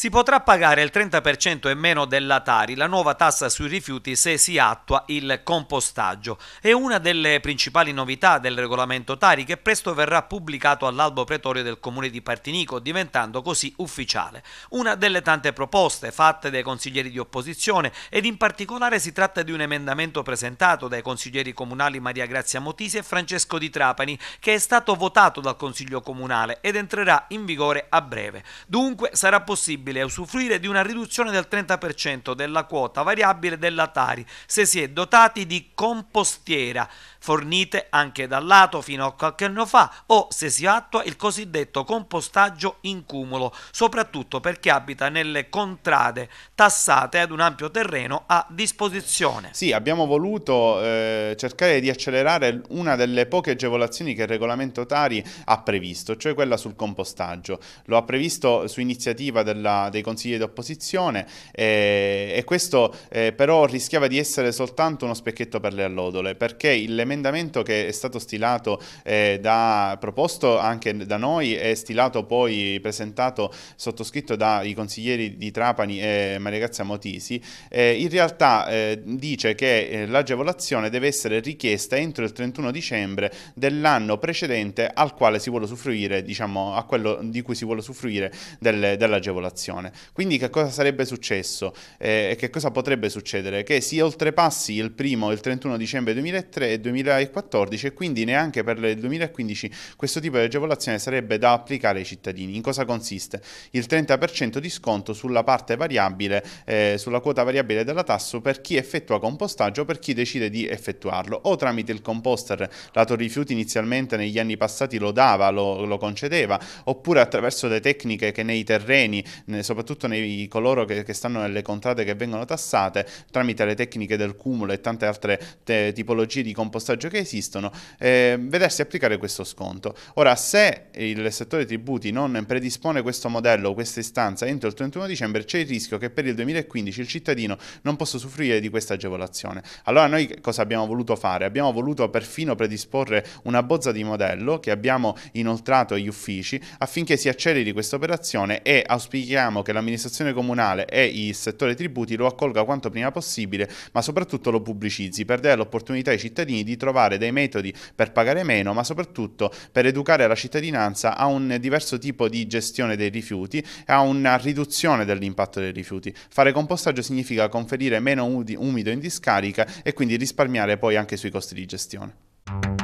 Si potrà pagare il 30% e meno della Tari, la nuova tassa sui rifiuti, se si attua il compostaggio. È una delle principali novità del regolamento Tari che presto verrà pubblicato all'albo pretorio del comune di Partinico, diventando così ufficiale. Una delle tante proposte fatte dai consiglieri di opposizione ed in particolare si tratta di un emendamento presentato dai consiglieri comunali Maria Grazia Motisi e Francesco Di Trapani che è stato votato dal Consiglio Comunale ed entrerà in vigore a breve. Dunque sarà possibile possibile usufruire di una riduzione del 30% della quota variabile della Tari se si è dotati di compostiera, fornite anche dal lato fino a qualche anno fa, o se si attua il cosiddetto compostaggio in cumulo, soprattutto per chi abita nelle contrade tassate ad un ampio terreno a disposizione. Sì, abbiamo voluto eh, cercare di accelerare una delle poche agevolazioni che il regolamento Tari ha previsto, cioè quella sul compostaggio. Lo ha previsto su iniziativa della dei consigli di opposizione eh, e questo eh, però rischiava di essere soltanto uno specchietto per le allodole perché l'emendamento che è stato stilato eh, da, proposto anche da noi è stilato poi presentato sottoscritto dai consiglieri di Trapani e Maria Grazia Motisi eh, in realtà eh, dice che eh, l'agevolazione deve essere richiesta entro il 31 dicembre dell'anno precedente al quale si vuole usufruire diciamo a quello di cui si vuole usufruire del, dell'agevolazione situazione. Quindi che cosa sarebbe successo eh, e eh, che cosa potrebbe succedere? Che si oltrepassi il primo e il 31 dicembre 2003 e 2014 e quindi neanche per il 2015 questo tipo di agevolazione sarebbe da applicare ai cittadini. In cosa consiste? Il 30% di sconto sulla parte variabile, eh, sulla quota variabile della tassa per chi effettua compostaggio o per chi decide di effettuarlo o tramite il composter lato rifiuti inizialmente negli anni passati lo dava, lo, lo concedeva oppure attraverso le tecniche che nei terreni, soprattutto nei coloro che, che, stanno nelle contrade che vengono tassate tramite le tecniche del cumulo e tante altre te, tipologie di compostaggio che esistono, eh, vedersi applicare questo sconto. Ora, se il settore tributi non predispone questo modello questa istanza entro il 31 dicembre, c'è il rischio che per il 2015 il cittadino non possa usufruire di questa agevolazione. Allora noi cosa abbiamo voluto fare? Abbiamo voluto perfino predisporre una bozza di modello che abbiamo inoltrato agli uffici affinché si acceleri questa operazione e auspichiamo auspichiamo che l'amministrazione comunale e il settore tributi lo accolga quanto prima possibile, ma soprattutto lo pubblicizzi per dare l'opportunità ai cittadini di trovare dei metodi per pagare meno, ma soprattutto per educare la cittadinanza a un diverso tipo di gestione dei rifiuti e a una riduzione dell'impatto dei rifiuti. Fare compostaggio significa conferire meno umido in discarica e quindi risparmiare poi anche sui costi di gestione.